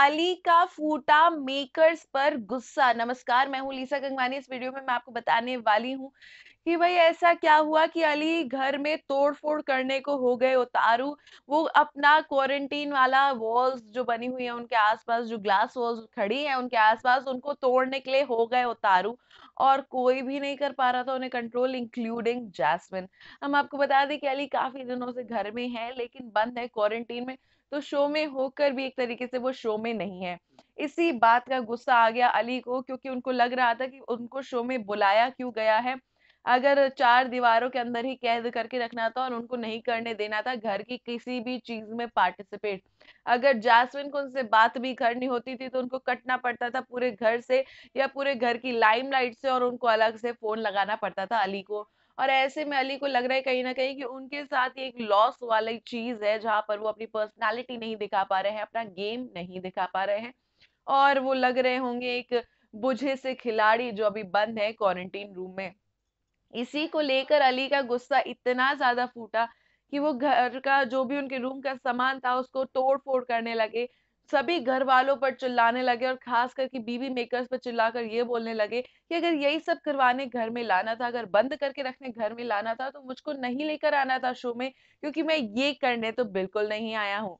अली का फूटा मेकर्स पर गुस्सा नमस्कार मैं हूं लीसा गंगवानी इस वीडियो में मैं आपको बताने वाली हूं कि भाई ऐसा क्या हुआ कि अली घर में तोड़फोड़ करने को हो गए उतारू वो अपना क्वारंटीन वाला वॉल्स जो बनी हुई है उनके आसपास जो ग्लास वॉल्स खड़ी है उनके आसपास उनको तोड़ने के लिए हो गए उतारू और कोई भी नहीं कर पा रहा था उन्हें कंट्रोल इंक्लूडिंग जैस्मिन हम आपको बता दें कि अली काफी दिनों से घर में है लेकिन बंद है क्वारंटीन में तो शो में होकर भी एक तरीके से वो शो में नहीं है इसी बात का गुस्सा आ गया अली को क्योंकि उनको लग रहा था कि उनको शो में बुलाया क्यों गया है अगर चार दीवारों के अंदर ही कैद करके रखना था और उनको नहीं करने देना था घर की किसी भी चीज में पार्टिसिपेट अगर जासविन को उनसे बात भी करनी होती थी तो उनको कटना पड़ता था पूरे घर से या पूरे घर की लाइमलाइट से और उनको अलग से फोन लगाना पड़ता था अली को और ऐसे में अली को लग रहा है कहीं ना कहीं कि उनके साथ ये एक लॉस वाली चीज है जहां पर वो अपनी पर्सनालिटी नहीं दिखा पा रहे हैं अपना गेम नहीं दिखा पा रहे हैं और वो लग रहे होंगे एक बुझे से खिलाड़ी जो अभी बंद है क्वारंटीन रूम में इसी को लेकर अली का गुस्सा इतना ज्यादा फूटा कि वो घर का जो भी उनके रूम का सामान था उसको तोड़ फोड़ करने लगे सभी घर वालों पर चिल्लाने लगे और खास करके बीबी मेकर्स पर चिल्लाकर ये बोलने लगे कि अगर यही सब करवाने घर में लाना था अगर बंद करके रखने घर में लाना था तो मुझको नहीं लेकर आना था शो में क्योंकि मैं ये करने तो बिल्कुल नहीं आया हूँ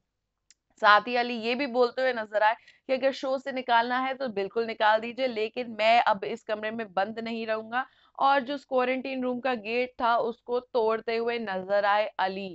साथ ही अली ये भी बोलते हुए नजर आए कि अगर शो से निकालना है तो बिल्कुल निकाल दीजिए लेकिन मैं अब इस कमरे में बंद नहीं रहूंगा और जो क्वारंटीन रूम का गेट था उसको तोड़ते हुए नजर आए अली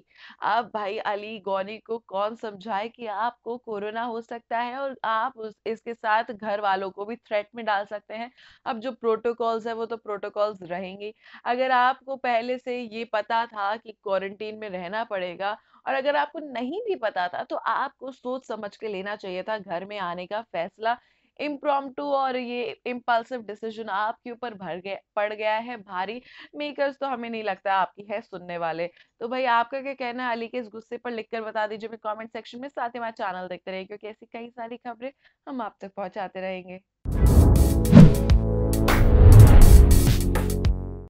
अब भाई अली गौनी को कौन समझाए कि आपको कोरोना हो सकता है और आप उस, इसके साथ घर वालों को भी थ्रेट में डाल सकते हैं अब जो प्रोटोकॉल्स है वो तो प्रोटोकॉल्स रहेंगे अगर आपको पहले से ये पता था कि क्वारंटीन में रहना पड़ेगा और अगर आपको नहीं भी पता था तो आपको सोच समझ के लेना चाहिए था घर में आने का फैसला इम्प्रोमटू और ये इम्पल्सिव डिसीजन आपके ऊपर भर गया पड़ गया है भारी मेकर्स तो हमें नहीं लगता आपकी है सुनने वाले तो भाई आपका क्या कहना है अली के इस गुस्से पर लिखकर बता दीजिए कमेंट सेक्शन में साथ ही हमारे चैनल देखते रहिए क्योंकि ऐसी कई सारी खबरें हम आप तक पहुंचाते रहेंगे